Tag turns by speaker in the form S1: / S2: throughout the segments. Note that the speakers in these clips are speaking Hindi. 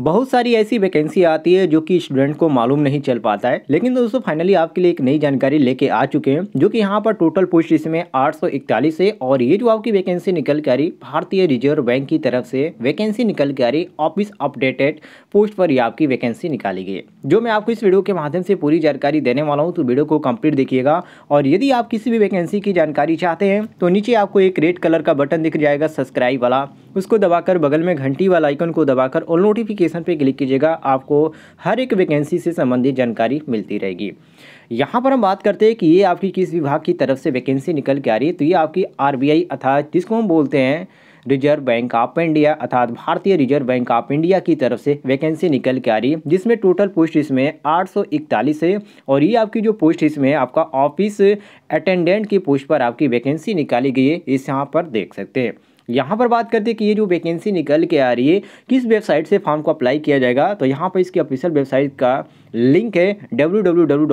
S1: बहुत सारी ऐसी वैकेंसी आती है जो कि स्टूडेंट को मालूम नहीं चल पाता है लेकिन दोस्तों फाइनली आपके लिए एक नई जानकारी लेके आ चुके हैं जो कि यहाँ पर टोटल पोस्ट इसमें 841 है और ये जो आपकी वैकेंसी निकल के आ रही भारतीय रिजर्व बैंक की तरफ से वैकेंसी निकल के आ रही ऑफिस अपडेटेड पोस्ट पर ही आपकी वैकेंसी निकाली गई जो मैं आपको इस वीडियो के माध्यम से पूरी जानकारी देने वाला हूँ तो वीडियो को कम्प्लीट देखिएगा और यदि आप किसी भी वैकेंसी की जानकारी चाहते हैं तो नीचे आपको एक रेड कलर का बटन दिख जाएगा सब्सक्राइब वाला उसको दबाकर बगल में घंटी वाला आइकन को दबाकर और नोटिफिकेशन नोटिफिकेशन पे क्लिक कीजिएगा आपको हर एक वैकेंसी से संबंधित जानकारी मिलती रहेगी यहाँ पर हम बात करते हैं कि ये आपकी किस विभाग की तरफ से वैकेंसी निकल के आ रही है तो ये आपकी आरबीआई अर्थात जिसको हम बोलते हैं रिजर्व बैंक ऑफ इंडिया अर्थात भारतीय रिजर्व बैंक ऑफ इंडिया की तरफ से वैकेंसी निकल के आ रही है जिसमें टोटल पोस्ट इसमें 841 है और ये आपकी जो पोस्ट इसमें आपका ऑफिस अटेंडेंट की पोस्ट पर आपकी वैकेंसी निकाली गई है इस यहाँ पर देख सकते हैं यहाँ पर बात करते हैं कि ये जो वैकेंसी निकल के आ रही है किस वेबसाइट से फॉर्म को अप्लाई किया जाएगा तो यहाँ पर इसकी ऑफिशियल वेबसाइट का लिंक है डब्ल्यू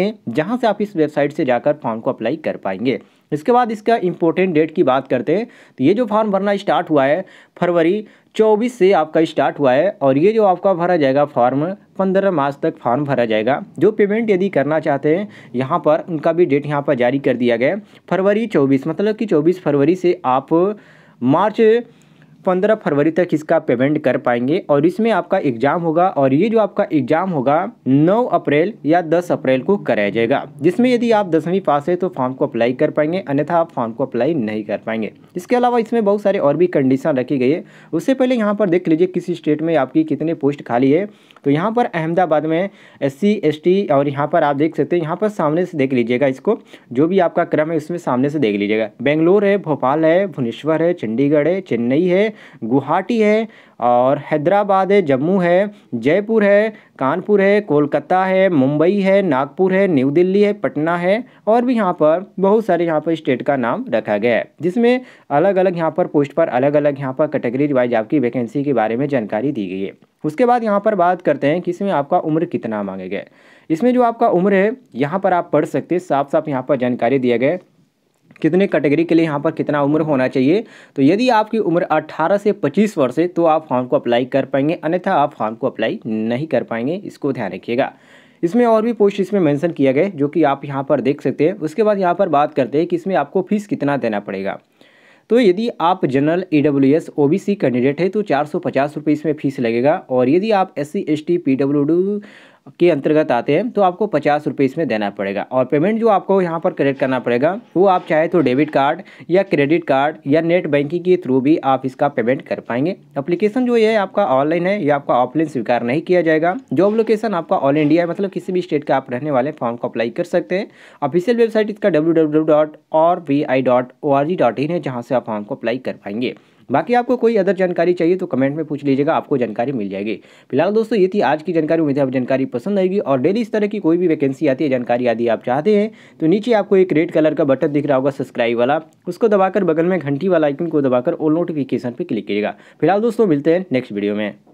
S1: है जहाँ से आप इस वेबसाइट से जाकर फॉर्म को अप्लाई कर पाएंगे इसके बाद इसका इम्पोर्टेंट डेट की बात करते हैं तो ये जो फॉर्म भरना स्टार्ट हुआ है फरवरी 24 से आपका स्टार्ट हुआ है और ये जो आपका भरा जाएगा फॉर्म 15 मार्च तक फॉर्म भरा जाएगा जो पेमेंट यदि करना चाहते हैं यहाँ पर उनका भी डेट यहाँ पर जारी कर दिया गया है फरवरी 24 मतलब कि 24 फरवरी से आप मार्च पंद्रह फरवरी तक इसका पेमेंट कर पाएंगे और इसमें आपका एग्ज़ाम होगा और ये जो आपका एग्ज़ाम होगा नौ अप्रैल या दस अप्रैल को कराया जाएगा जिसमें यदि आप दसवीं पास है तो फॉर्म को अप्लाई कर पाएंगे अन्यथा आप फॉर्म को अप्लाई नहीं कर पाएंगे इसके अलावा इसमें बहुत सारे और भी कंडीशन रखी गई है उससे पहले यहाँ पर देख लीजिए किसी स्टेट में आपकी कितने पोस्ट खाली है तो यहाँ पर अहमदाबाद में एस सी और यहाँ पर आप देख सकते हैं यहाँ पर सामने से देख लीजिएगा इसको जो भी आपका क्रम है उसमें सामने से देख लीजिएगा बेंगलोर है भोपाल है भुवनेश्वर है चंडीगढ़ है चेन्नई है गुवाहाटी है और हैदराबाद है जम्मू है जयपुर है कानपुर है कोलकाता है मुंबई है नागपुर है न्यू दिल्ली है पटना है और भी यहाँ पर बहुत सारे यहाँ पर स्टेट का नाम रखा गया है जिसमें अलग अलग यहाँ पर पोस्ट पर अलग अलग यहाँ पर कैटेगरी वाइज आपकी वैकेंसी के बारे में जानकारी दी गई है उसके बाद यहाँ पर बात करते हैं कि इसमें आपका उम्र कितना मांगे गए इसमें जो आपका उम्र है यहाँ पर आप पढ़ सकते हैं साफ साफ यहाँ पर जानकारी दिया गया कितने कैटेगरी के लिए यहाँ पर कितना उम्र होना चाहिए तो यदि आपकी उम्र 18 से 25 वर्ष है तो आप फॉर्म को अप्लाई कर पाएंगे अन्यथा आप फॉर्म को अप्लाई नहीं कर पाएंगे इसको ध्यान रखिएगा इसमें और भी पोस्ट इसमें मेंशन किया गया जो कि आप यहाँ पर देख सकते हैं उसके बाद यहाँ पर बात करते हैं कि इसमें आपको फीस कितना देना पड़ेगा तो यदि आप general E W S O B C candidate है तो चार सौ पचास रुपये इसमें फ़ीस लगेगा और यदि आप S C S T P W के अंतर्गत आते हैं तो आपको पचास रुपये इसमें देना पड़ेगा और पेमेंट जो आपको यहाँ पर कलेक्ट करना पड़ेगा वो आप चाहे तो डेबिट कार्ड या क्रेडिट कार्ड या नेट बैंकिंग के थ्रू भी आप इसका पेमेंट कर पाएंगे अप्लीकेशन जो ये आपका ऑनलाइन है या आपका ऑफलाइन स्वीकार नहीं किया जाएगा जॉब लोकेशन आपका ऑल इंडिया है मतलब किसी भी स्टेट का आप रहने वाले फॉर्म को अप्लाई कर सकते हैं ऑफिशियल वेबसाइट इसका डब्ल्यू है जहाँ से आप फॉर्म को अप्लाई कर पाएंगे बाकी आपको कोई अदर जानकारी चाहिए तो कमेंट में पूछ लीजिएगा आपको जानकारी मिल जाएगी फिलहाल दोस्तों ये थी आज की जानकारी उम्मीद है आप जानकारी पसंद आएगी और डेली इस तरह की कोई भी वैकेंसी आती है जानकारी आदि आप चाहते हैं तो नीचे आपको एक रेड कलर का बटन दिख रहा होगा सब्सक्राइब वाला उसको दबाकर बगल में घंटी वाला आइकन को दबाकर ऑल नोटिफिकेशन पर क्लिक कीजिएगा फिलहाल दोस्तों मिलते हैं नेक्स्ट वीडियो में